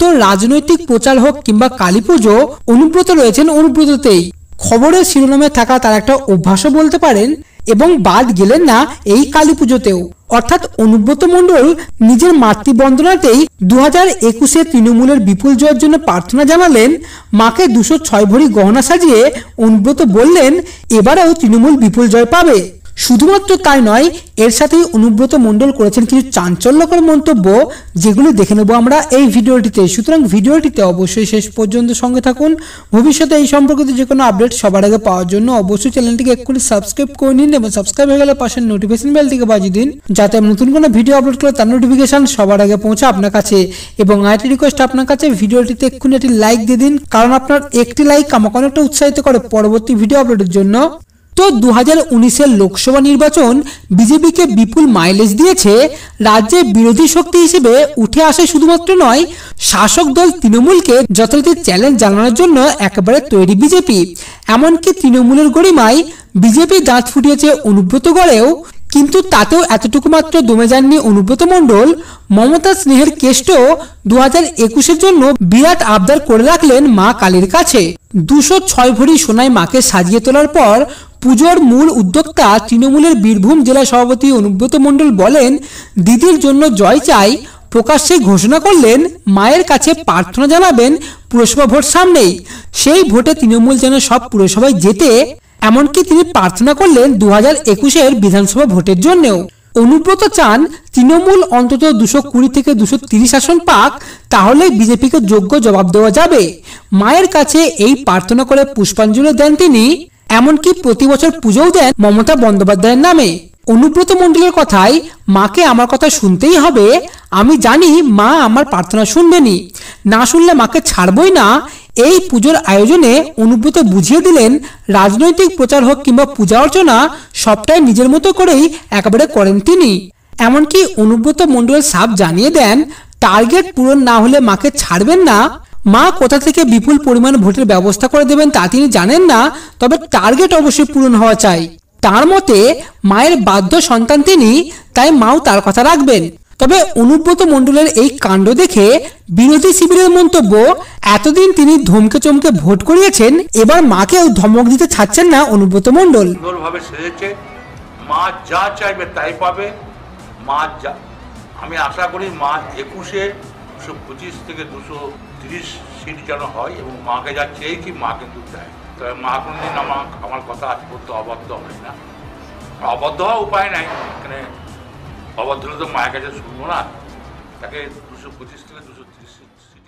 তো রাজনৈতিক প্রচার হোক কিংবা কালী পুজো অনুব্রত রয়েছেন অনুব্রততেই খবরের শিরোনামে থাকা তার একটা অভ্যাসও বলতে পারেন এবং বাদ গেলেন না এই কালী পুজোতেও অর্থাৎ অনুব্রত মণ্ডল নিজের মাতৃবন্দনাতেই দু হাজার একুশে তৃণমূলের বিপুল জয়ের জন্য প্রার্থনা জানালেন মাকে দুশো ছয় ভরি গহনা সাজিয়ে অনুব্রত বললেন এবারেও তৃণমূল বিপুল জয় পাবে শুধুমাত্র তাই নয় এর সাথেই অনুব্রত মণ্ডল করেছেন কিছু চাঞ্চল্যকর মন্তব্য যেগুলো দেখে নেব আমরা এই ভিডিওটিতে সুতরাং ভিডিওটিতে অবশ্যই শেষ পর্যন্ত সঙ্গে থাকুন ভবিষ্যতে এই সম্পর্কিত যে কোনো আপডেট সবার আগে পাওয়ার জন্য অবশ্যই চ্যানেলটিকে এক্ষুনি সাবস্ক্রাইব করে নিন এবং সাবস্ক্রাইব হয়ে গেলে পাশের নোটিফিকেশন বেলটিকে থেকে বাজিয়ে দিন যাতে নতুন কোনো ভিডিও আপলোড করে তার নোটিফিকেশান সবার আগে পৌঁছে আপনার কাছে এবং আইটি রিকোয়েস্ট আপনার কাছে ভিডিওটিতে এক্ষুনি একটি লাইক দিয়ে দিন কারণ আপনার একটি লাইক আমাকে অনেকটা উৎসাহিত করে পরবর্তী ভিডিও আপলোডের জন্য তো দু হাজার উনিশের লোকসভা নির্বাচন বিজেপিকে বিপুল মাইলেজ দিয়েছে রাজ্যে বিরোধী শক্তি হিসেবে উঠে আসে শুধুমাত্র নয় শাসক দল তৃণমূলকে যথারীতি চ্যালেঞ্জ জানানোর জন্য একেবারে তৈরি বিজেপি এমনকি তৃণমূলের গরিমায় বিজেপি দাঁত ফুটিয়েছে অনুব্রত গড়েও কিন্তু তাতেও এতটুকু মাত্র দমে যাননি অনুব্রত মণ্ডল মমতা স্নেহের কেষ্ট দু হাজার একুশের জন্য বিরাট আবদার করে রাখলেন মা কালীর কাছে দুশো ছয় ভরি সোনায় মাকে সাজিয়ে তোলার পর পুজোর মূল উদ্যোক্তা তৃণমূলের বীরভূম জেলা সভাপতি অনুব্রত মণ্ডল বলেন দিদির জন্য জয় চাই প্রকাশ্যে ঘোষণা করলেন মায়ের কাছে প্রার্থনা জানাবেন পুরসভা ভোট সামনেই সেই ভোটে তৃণমূল যেন সব পুরসভায় যেতে এমনকি তিনি প্রার্থনা করলেন দু হাজার একুশের বিধানসভা ভোটের জন্যও অনুব্রত চান তৃণমূল অন্তত দুশো কুড়ি থেকে দুশো তিরিশ আসন পাক তাহলে বিজেপিকে যোগ্য জবাব দেওয়া যাবে মায়ের কাছে এই প্রার্থনা করে পুষ্পাঞ্জলি দেন তিনি এমনকি প্রতি বছর পুজোও দেন মমতা বন্দ্যোপাধ্যায়ের নামে অনুব্রত মন্ডলের কথায় মাকে আমার কথা শুনতেই হবে আমি জানি মা আমার প্রার্থনা শুনবেনি না শুনলে মাকে ছাড়বই না এই পুজোর আয়োজনে অনুব্রত বুঝিয়ে দিলেন রাজনৈতিক প্রচার হোক কিংবা পূজা অর্চনা সবটাই নিজের মতো করেই একেবারে করেন তিনি এমনকি অনুব্রত মণ্ডলের সাপ জানিয়ে দেন টার্গেট পূরণ না হলে মাকে ছাড়বেন না মা কোথা থেকে বিপুল পরিমাণ ভোটের ব্যবস্থা করে দেবেন তা তিনি জানেন না তবে টার্গেট অবশ্যই পূরণ হওয়া চাই তার মতে মায়ের বাধ্য সন্তান তিনি তাই মাও তার কথা রাখবেন তবে অনুব্রত মণ্ডলের এই কাণ্ড দেখে বিরোধী শিবিরের মন্তব্য এতদিন তিনি ধমকে চমকে ভোট করিয়েছেন এবার মাকেও ধমক দিতে ছাড়ছেন না অনুব্রত মণ্ডল মা যা চাইবে তাই পাবে মা যা আমি আশা করি মা একুশে দুশো পঁচিশ থেকে দুশো তিরিশ সিট যেন হয় এবং মাকে যা চেয়েছি মা কিন্তু দেয় তবে মা কোনোদিন আমার আমার কথা আজ পর্যন্ত অবদ্ধ হয় না অবদ্ধ হওয়া উপায় নাই এখানে অবাধ্য তো মায়ের কাছে শুনবো না তাকে দুশো পঁচিশ থেকে দুশো তিরিশ